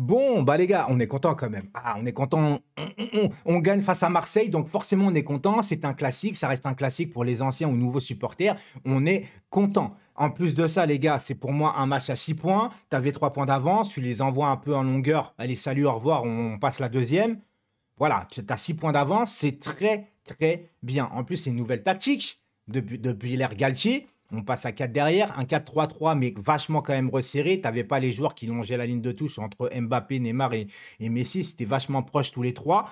Bon, bah les gars, on est content quand même. Ah, on est content. On, gagne face à Marseille, donc forcément on est content. C'est un classique, ça reste un classique pour les anciens ou nouveaux supporters. On est content. En plus de ça, les gars, c'est pour moi un match à 6 points. Tu avais 3 points d'avance, tu les envoies un peu en longueur. Allez, salut, au revoir, on, passe la deuxième. Voilà, tu as 6 points d'avance, c'est très très bien. En plus, c'est une nouvelle tactique depuis, depuis l'ère Galtier on passe à 4 derrière, un 4-3-3, mais vachement quand même resserré. Tu n'avais pas les joueurs qui longeaient la ligne de touche entre Mbappé, Neymar et, Messi. C'était vachement proche tous les trois.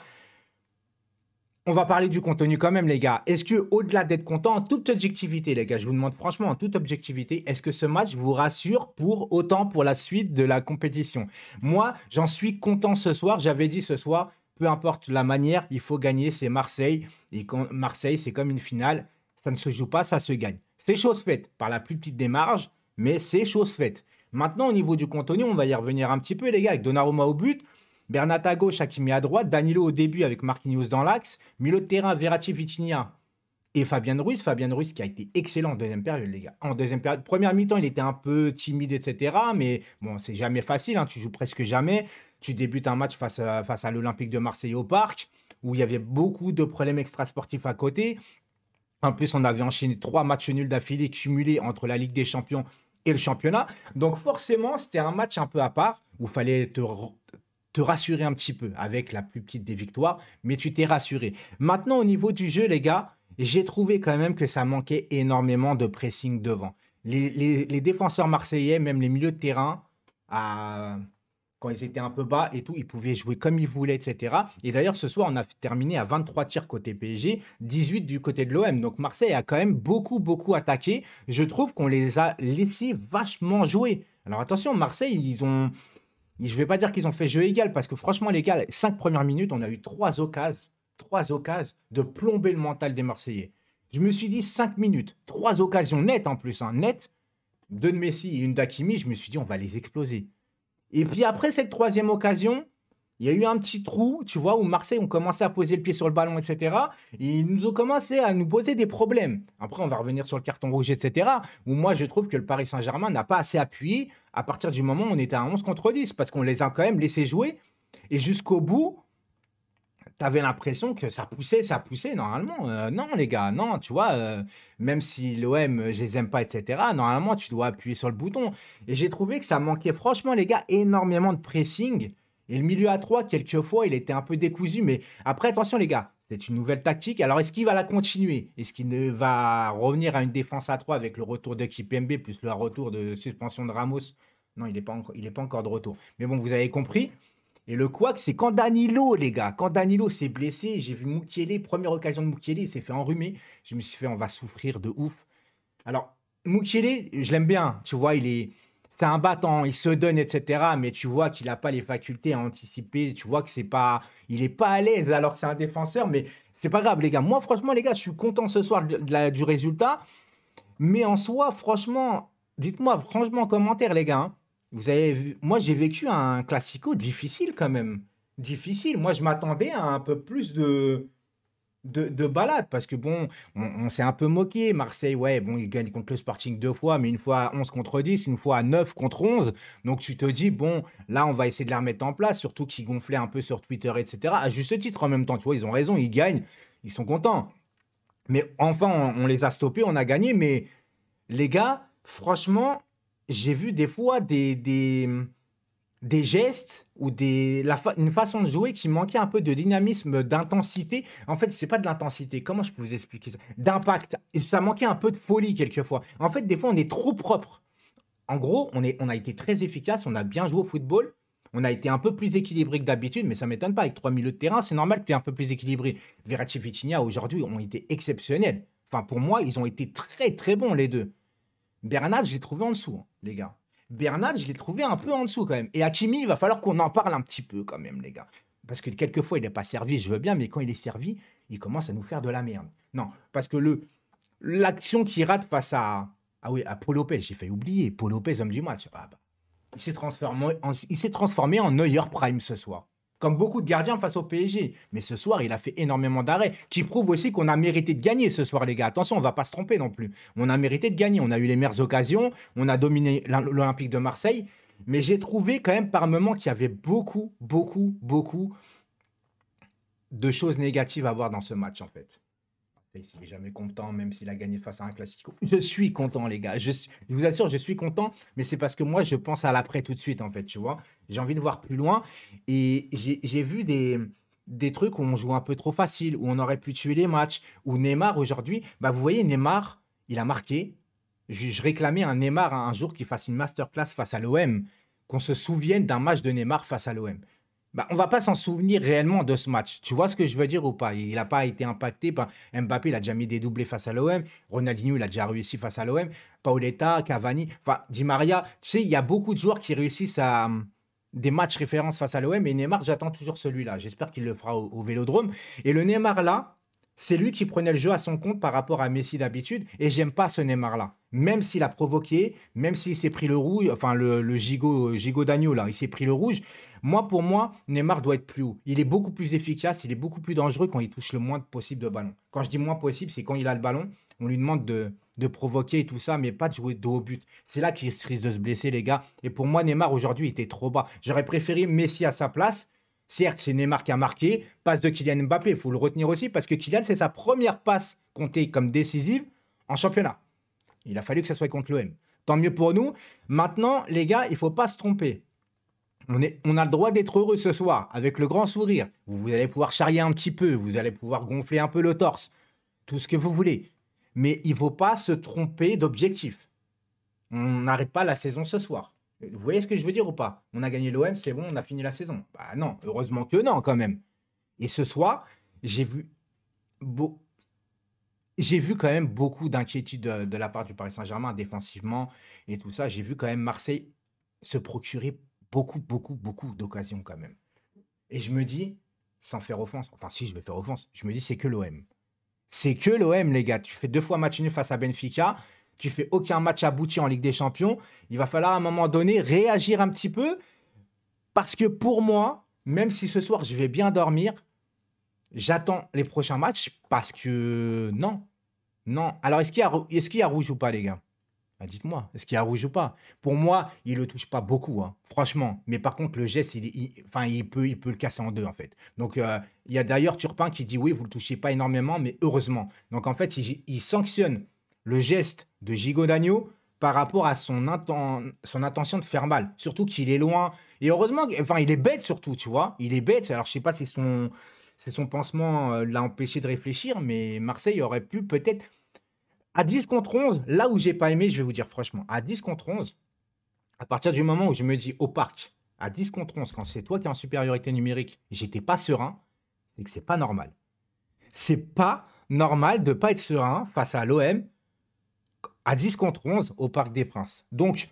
On va parler du contenu quand même, les gars. Est-ce que, au-delà d'être content, en toute objectivité, les gars, je vous demande franchement, en toute objectivité, est-ce que ce match vous rassure pour autant pour la suite de la compétition Moi, j'en suis content ce soir. J'avais dit ce soir, peu importe la manière, il faut gagner. C'est Marseille. Et Marseille, c'est comme une finale. Ça ne se joue pas, ça se gagne. C'est chose faite, par la plus petite démarche, mais c'est chose faite. Maintenant, au niveau du contenu, on va y revenir un petit peu, les gars, avec Donnarumma au but, Bernat à gauche, Hakimi à droite, Danilo au début avec Marquinhos dans l'axe, Milo de terrain, Verratti, et Fabien Ruiz. Fabien Ruiz qui a été excellent en deuxième période, les gars. En deuxième période, première mi-temps, il était un peu timide, etc. Mais bon, c'est jamais facile, hein, tu joues presque jamais. Tu débutes un match face face à l'Olympique de Marseille au Parc, où il y avait beaucoup de problèmes extrasportifs à côté. En plus, on avait enchaîné trois matchs nuls d'affilée cumulés entre la Ligue des Champions et le championnat. Donc forcément, c'était un match un peu à part où il fallait te, rassurer un petit peu avec la plus petite des victoires, mais tu t'es rassuré. Maintenant, au niveau du jeu, les gars, j'ai trouvé quand même que ça manquait énormément de pressing devant. les défenseurs marseillais, même les milieux de terrain, à... Ah, quand ils étaient un peu bas et tout, ils pouvaient jouer comme ils voulaient, etc. Et d'ailleurs, ce soir, on a terminé à 23 tirs côté PSG, 18 du côté de l'OM. Donc Marseille a quand même beaucoup, beaucoup attaqué. Je trouve qu'on les a laissés vachement jouer. Alors attention, Marseille, ils ont... Je vais pas dire qu'ils ont fait jeu égal, parce que franchement, les gars, 5 premières minutes, on a eu trois occasions, trois occasions de plomber le mental des Marseillais. Je me suis dit 5 minutes, trois occasions nettes en plus, hein, nettes. Deux de Messi et une d'Akimi, je me suis dit, on va les exploser. Et puis après cette troisième occasion, il y a eu un petit trou, tu vois, où Marseille ont commencé à poser le pied sur le ballon, etc. Et ils nous ont commencé à nous poser des problèmes. Après, on va revenir sur le carton rouge, etc. Où moi, je trouve que le Paris Saint-Germain n'a pas assez appuyé à partir du moment où on était à 11 contre 10, parce qu'on les a quand même laissés jouer. Et jusqu'au bout, t'avais l'impression que ça poussait, ça poussait normalement. Euh, non, les gars, non, tu vois, euh, même si l'OM, euh, je les aime pas, etc., normalement, tu dois appuyer sur le bouton. Et j'ai trouvé que ça manquait, franchement, les gars, énormément de pressing. Et le milieu à 3, quelquefois, il était un peu décousu. Mais après, attention, les gars, c'est une nouvelle tactique. Alors, est-ce qu'il va la continuer Est-ce qu'il ne va revenir à une défense à 3 avec le retour de MB plus le retour de suspension de Ramos Non, il n'est pas, pas encore de retour. Mais bon, vous avez compris. Et le couac, c'est quand Danilo, les gars, quand Danilo s'est blessé, j'ai vu Moukielé, première occasion de Moukielé, il s'est fait enrhumer. Je me suis fait, on va souffrir de ouf. Alors, Moukielé, je l'aime bien, tu vois, il est. C'est un battant, il se donne, etc. Mais tu vois qu'il n'a pas les facultés à anticiper. Tu vois que c'est pas, il est pas à l'aise alors que c'est un défenseur. Mais c'est pas grave, les gars. Moi, franchement, les gars, je suis content ce soir du résultat. Mais en soi, franchement, dites-moi franchement en commentaire, les gars. Hein. Vous avez moi j'ai vécu un classico difficile quand même. Difficile. Moi je m'attendais à un peu plus de, de, balade parce que bon, on, s'est un peu moqué. Marseille, ouais, bon, il gagne contre le Sporting deux fois, mais une fois à 11 contre 10, une fois à 9 contre 11. Donc tu te dis, bon, là, on va essayer de la remettre en place, surtout qu'ils gonflaient un peu sur Twitter, etc. À juste titre en même temps, tu vois, ils ont raison, ils gagnent, ils sont contents. Mais enfin, on, on les a stoppés, on a gagné, mais les gars, franchement, j'ai vu des fois des, des, gestes ou des, la une façon de jouer qui manquait un peu de dynamisme, d'intensité. En fait, c'est pas de l'intensité. Comment je peux vous expliquer ça D'impact. Ça manquait un peu de folie quelquefois. En fait, des fois, on est trop propre. En gros, on, est, on a été très efficace, on a bien joué au football. On a été un peu plus équilibré que d'habitude, mais ça m'étonne pas. Avec trois milieux de terrain, c'est normal que tu es un peu plus équilibré. Verratti Vitinha, aujourd'hui, ont été exceptionnels. Enfin, pour moi, ils ont été très, très bons, les deux. Bernard, je l'ai trouvé en dessous. Hein les gars. Bernard je l'ai trouvé un peu en dessous quand même. Et Hakimi, il va falloir qu'on en parle un petit peu quand même, les gars. Parce que quelquefois, il n'est pas servi, je veux bien, mais quand il est servi, il commence à nous faire de la merde. Non, parce que le l'action qui rate face à... Ah oui, à Paul j'ai failli oublier. Paul Lopez, homme du match. Ah bah, il s'est transformé, en, transformé en Neuer Prime ce soir comme beaucoup de gardiens face au PSG. Mais ce soir, il a fait énormément d'arrêts, qui prouve aussi qu'on a mérité de gagner ce soir, les gars. Attention, on ne va pas se tromper non plus. On a mérité de gagner. On a eu les meilleures occasions, on a dominé l'Olympique de Marseille. Mais j'ai trouvé quand même par moments qu'il y avait beaucoup, beaucoup, beaucoup de choses négatives à voir dans ce match, en fait il est jamais content, même s'il a gagné face à un classico. Je suis content, les gars. Je, vous assure, je suis content, mais c'est parce que moi, je pense à l'après tout de suite, en fait, tu vois. J'ai envie de voir plus loin. Et j'ai vu des, des trucs où on joue un peu trop facile, où on aurait pu tuer les matchs, où Neymar, aujourd'hui, bah, vous voyez, Neymar, il a marqué. Je, je réclamais un Neymar un jour qui fasse une masterclass face à l'OM, qu'on se souvienne d'un match de Neymar face à l'OM. Bah, on ne va pas s'en souvenir réellement de ce match. Tu vois ce que je veux dire ou pas Il n'a pas été impacté. Par... Mbappé, il a déjà mis des doublés face à l'OM. Ronaldinho, il a déjà réussi face à l'OM. Pauletta, Cavani, Di Maria. Tu sais, il y a beaucoup de joueurs qui réussissent à hum, des matchs références face à l'OM. Et Neymar, j'attends toujours celui-là. J'espère qu'il le fera au, au Vélodrome. Et le Neymar, là, c'est lui qui prenait le jeu à son compte par rapport à Messi d'habitude. Et j'aime pas ce Neymar-là. Même s'il a provoqué, même s'il s'est pris le rouge, enfin le, gigot, d'agneau, là, il s'est pris le rouge. Moi, pour moi, Neymar doit être plus haut. Il est beaucoup plus efficace, il est beaucoup plus dangereux quand il touche le moins possible de ballon. Quand je dis moins possible, c'est quand il a le ballon, on lui demande de, provoquer et tout ça, mais pas de jouer dos au but. C'est là qu'il risque de se blesser, les gars. Et pour moi, Neymar, aujourd'hui, était trop bas. J'aurais préféré Messi à sa place Certes, c'est Neymar qui a marqué, passe de Kylian Mbappé, il faut le retenir aussi, parce que Kylian, c'est sa première passe comptée comme décisive en championnat. Il a fallu que ça soit contre l'OM. Tant mieux pour nous. Maintenant, les gars, il ne faut pas se tromper. On, a le droit d'être heureux ce soir, avec le grand sourire. Vous, vous allez pouvoir charrier un petit peu, vous allez pouvoir gonfler un peu le torse, tout ce que vous voulez. Mais il ne faut pas se tromper d'objectif. On n'arrête pas la saison ce soir. Vous voyez ce que je veux dire ou pas On a gagné l'OM, c'est bon, on a fini la saison. Bah non, heureusement que non quand même. Et ce soir, j'ai vu j'ai vu quand même beaucoup d'inquiétude de, la part du Paris Saint-Germain défensivement et tout ça. J'ai vu quand même Marseille se procurer beaucoup, beaucoup, beaucoup d'occasions quand même. Et je me dis, sans faire offense, enfin si je vais faire offense, je me dis c'est que l'OM. C'est que l'OM les gars. Tu fais deux fois match nul face à Benfica tu fais aucun match abouti en Ligue des Champions, il va falloir à un moment donné réagir un petit peu. Parce que pour moi, même si ce soir je vais bien dormir, j'attends les prochains matchs parce que non. Non. Alors, est-ce qu'il y, a, est a rouge ou pas, les gars bah, Dites-moi, est-ce qu'il y a rouge ou pas Pour moi, il ne le touche pas beaucoup, hein, franchement. Mais par contre, le geste, il, enfin, il, peut, il peut le casser en deux, en fait. Donc, euh, il y a d'ailleurs Turpin qui dit oui, vous ne le touchez pas énormément, mais heureusement. Donc, en fait, il sanctionne le geste de Gigo d'Agneau par rapport à son, son intention de faire mal. Surtout qu'il est loin. Et heureusement, enfin, il est bête surtout, tu vois. Il est bête. Alors, je sais pas si son, son pansement euh, l'a empêché de réfléchir, mais Marseille aurait pu peut-être. À 10 contre 11, là où j'ai pas aimé, je vais vous dire franchement, à 10 contre 11, à partir du moment où je me dis au parc, à 10 contre 11, quand c'est toi qui es en supériorité numérique, j'étais pas serein, c'est que c'est pas normal. C'est pas normal de pas être serein face à l'OM, à 10 contre 11 au Parc des Princes. Donc,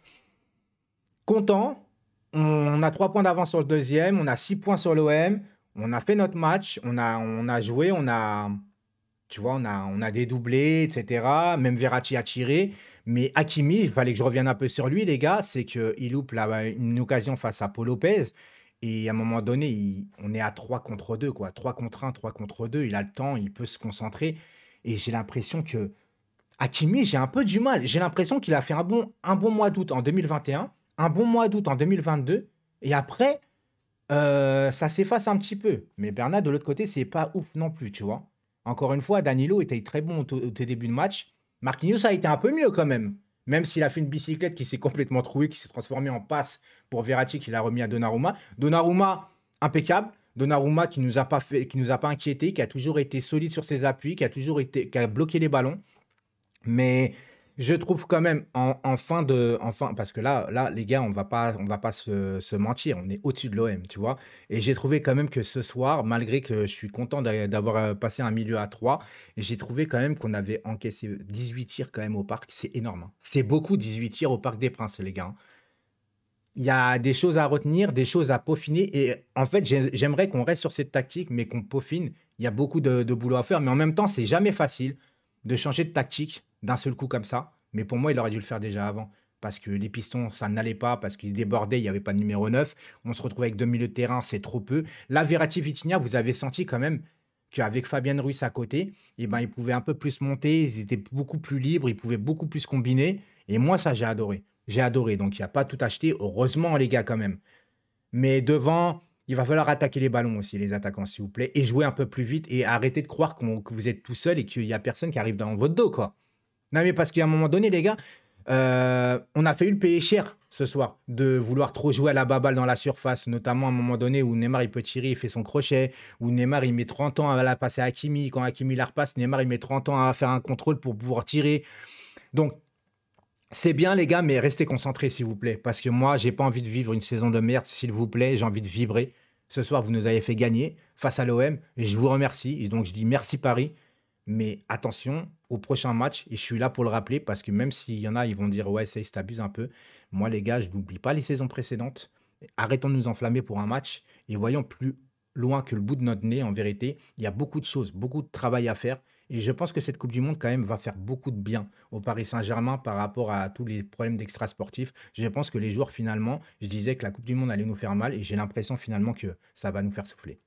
content, on a 3 points d'avance sur le deuxième, on a 6 points sur l'OM, on a fait notre match, on a, on a joué, on a, tu vois, on a, on a dédoublé, etc. Même Verratti a tiré. Mais Hakimi, il fallait que je revienne un peu sur lui, les gars, c'est qu'il loupe là, une occasion face à Paul Lopez. Et à un moment donné, on est à 3 contre 2, quoi. 3 contre 1, 3 contre 2. Il a le temps, il peut se concentrer. Et j'ai l'impression que Hakimi, j'ai un peu du mal. J'ai l'impression qu'il a fait un bon, un bon mois d'août en 2021, un bon mois d'août en 2022, et après, euh, ça s'efface un petit peu. Mais Bernard, de l'autre côté, c'est pas ouf non plus, tu vois. Encore une fois, Danilo était très bon au, début de match. Marquinhos a été un peu mieux quand même. Même s'il a fait une bicyclette qui s'est complètement trouée, qui s'est transformée en passe pour Verratti, qu'il a remis à Donnarumma. Donnarumma, impeccable. Donnarumma qui nous nous a pas inquiété, qui a toujours été solide sur ses appuis, qui a toujours été, qui a bloqué les ballons, mais je trouve quand même en, fin de enfin parce que là là les gars on va pas on va pas se, mentir on est au-dessus de l'OM tu vois et j'ai trouvé quand même que ce soir malgré que je suis content d'avoir euh, passé un milieu à 3 j'ai trouvé quand même qu'on avait encaissé 18 tirs quand même au parc c'est énorme hein. c'est beaucoup 18 tirs au parc des Princes les gars hein. il y a des choses à retenir des choses à peaufiner et en fait j'aimerais qu'on reste sur cette tactique mais qu'on peaufine il y a beaucoup de, de boulot à faire mais en même temps c'est jamais facile de changer de tactique d'un seul coup comme ça. Mais pour moi, il aurait dû le faire déjà avant. Parce que les pistons, ça n'allait pas, parce qu'ils débordaient, il n'y avait pas de numéro 9. On se retrouvait avec deux milieux de terrain, c'est trop peu. Là, Verratti Vitinia, vous avez senti quand même qu'avec Fabien Ruiz à côté, eh ben, ils pouvaient un peu plus monter, ils étaient beaucoup plus libres, ils pouvaient beaucoup plus combiner. Et moi, ça, j'ai adoré. J'ai adoré. Donc, il n'y a pas tout acheté. Heureusement, les gars, quand même. Mais devant, il va falloir attaquer les ballons aussi, les attaquants, s'il vous plaît, et jouer un peu plus vite et arrêter de croire que vous êtes tout seul et qu'il n'y a personne qui arrive dans votre dos, quoi. Non, mais parce qu'à un moment donné, les gars, euh, on a fait le payer cher ce soir de vouloir trop jouer à la baballe dans la surface, notamment à un moment donné où Neymar il peut tirer, il fait son crochet, où Neymar il met 30 ans à la passer à Hakimi, quand Hakimi la repasse, Neymar il met 30 ans à faire un contrôle pour pouvoir tirer. Donc c'est bien les gars, mais restez concentrés s'il vous plaît, parce que moi j'ai pas envie de vivre une saison de merde, s'il vous plaît, j'ai envie de vibrer. Ce soir vous nous avez fait gagner face à l'OM, je vous remercie, et donc je dis merci Paris, mais attention au prochain match, et je suis là pour le rappeler, parce que même s'il y en a, ils vont dire ouais, ça abuse un peu, moi les gars, je n'oublie pas les saisons précédentes, arrêtons de nous enflammer pour un match, et voyons plus loin que le bout de notre nez, en vérité, il y a beaucoup de choses, beaucoup de travail à faire, et je pense que cette Coupe du Monde, quand même, va faire beaucoup de bien au Paris Saint-Germain par rapport à tous les problèmes d'extrasportifs. Je pense que les joueurs, finalement, je disais que la Coupe du Monde allait nous faire mal et j'ai l'impression, finalement, que ça va nous faire souffler.